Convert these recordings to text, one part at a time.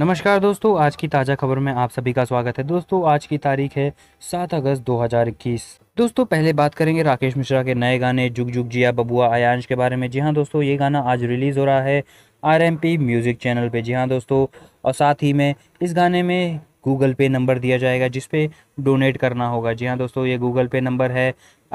नमस्कार दोस्तों आज की ताज़ा खबर में आप सभी का स्वागत है दोस्तों आज की तारीख है 7 अगस्त 2021 दोस्तों पहले बात करेंगे राकेश मिश्रा के नए गाने जुग जुग जिया बबुआ आयांश के बारे में जी हाँ दोस्तों ये गाना आज रिलीज़ हो रहा है आरएमपी म्यूज़िक चैनल पे जी हाँ दोस्तों और साथ ही में इस गाने में गूगल पे नंबर दिया जाएगा जिसपे डोनेट करना होगा जी हाँ दोस्तों ये गूगल पे नंबर है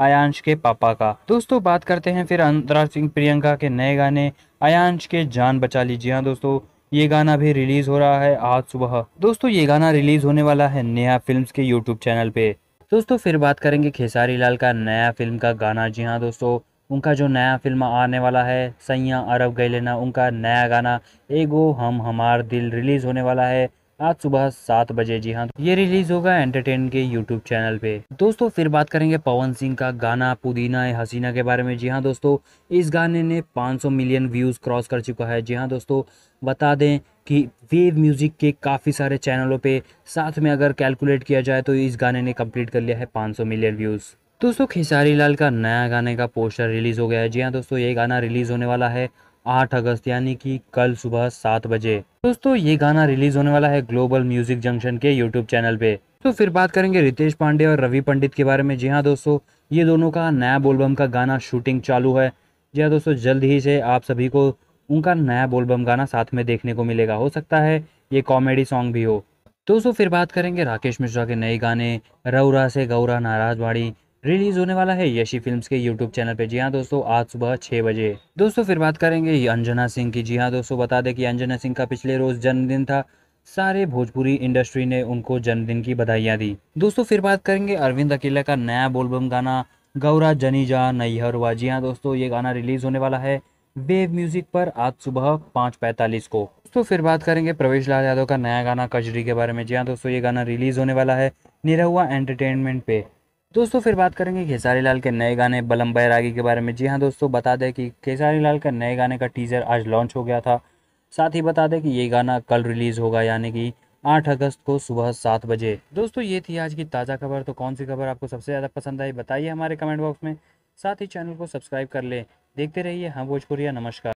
आयांश के पापा का दोस्तों बात करते हैं फिर अंतराज सिंह प्रियंका के नए गाने आयांश के जान बचा लीजिए हाँ दोस्तों ये गाना भी रिलीज हो रहा है आज सुबह दोस्तों ये गाना रिलीज होने वाला है नेहा फिल्म्स के यूट्यूब चैनल पे दोस्तों फिर बात करेंगे खेसारी लाल का नया फिल्म का गाना जी हाँ दोस्तों उनका जो नया फिल्म आने वाला है सैया अरब गैलेना उनका नया गाना एगो हम हमार दिल रिलीज होने वाला है आज सुबह सात बजे जी हाँ तो ये रिलीज होगा एंटरटेन के यूट्यूब चैनल पे दोस्तों फिर बात करेंगे पवन सिंह का गाना पुदीना है हसीना के बारे में जी हाँ दोस्तों इस गाने ने 500 मिलियन व्यूज क्रॉस कर चुका है जी हाँ दोस्तों बता दें कि वेव म्यूज़िक के काफ़ी सारे चैनलों पे साथ में अगर कैलकुलेट किया जाए तो इस गाने ने कम्प्लीट कर लिया है पाँच मिलियन व्यूज़ दोस्तों खेसारी लाल का नया गाने का पोस्टर रिलीज़ हो गया है जी हाँ दोस्तों ये गाना रिलीज़ होने वाला है 8 अगस्त यानी कि कल सुबह सात बजे दोस्तों ये गाना रिलीज होने वाला है ग्लोबल म्यूजिक जंक्शन के यूट्यूब चैनल पे तो फिर बात करेंगे रितेश पांडे और रवि पंडित के बारे में जी हाँ दोस्तों ये दोनों का नया एल्बम का गाना शूटिंग चालू है जी हाँ दोस्तों जल्द ही से आप सभी को उनका नया एल्बम गाना साथ में देखने को मिलेगा हो सकता है ये कॉमेडी सॉन्ग भी हो दोस्तों फिर बात करेंगे राकेश मिश्रा के नए गाने रौरा से गौरा नाराज रिलीज होने वाला है यशी फिल्म्स के यूट्यूब चैनल पे जी हाँ दोस्तों आज सुबह छह बजे दोस्तों फिर बात करेंगे अंजना सिंह की जी हाँ दोस्तों बता दें कि अंजना सिंह का पिछले रोज जन्मदिन था सारे भोजपुरी इंडस्ट्री ने उनको जन्मदिन की बधाइयाँ दी दोस्तों फिर बात करेंगे अरविंद अकेला का नया बोलबम गाना गौरा जनी जा हुआ जी हाँ दोस्तों ये गाना रिलीज होने वाला है वेव म्यूजिक पर आज सुबह पाँच पैंतालीस को दोस्तों फिर बात करेंगे प्रवेश लाल यादव का नया गाना कजरी के बारे में जी हाँ दोस्तों ये गाना रिलीज होने वाला है निरहुआ एंटरटेनमेंट पे दोस्तों फिर बात करेंगे खेसारी लाल के नए गाने बलम बैरागी के बारे में जी हाँ दोस्तों बता दें कि खेसारी लाल का नए गाने का टीज़र आज लॉन्च हो गया था साथ ही बता दें कि ये गाना कल रिलीज़ होगा यानी कि आठ अगस्त को सुबह सात बजे दोस्तों ये थी आज की ताज़ा खबर तो कौन सी खबर आपको सबसे ज़्यादा पसंद आई बताइए हमारे कमेंट बॉक्स में साथ ही चैनल को सब्सक्राइब कर लें देखते रहिए हम भोजपुरिया नमस्कार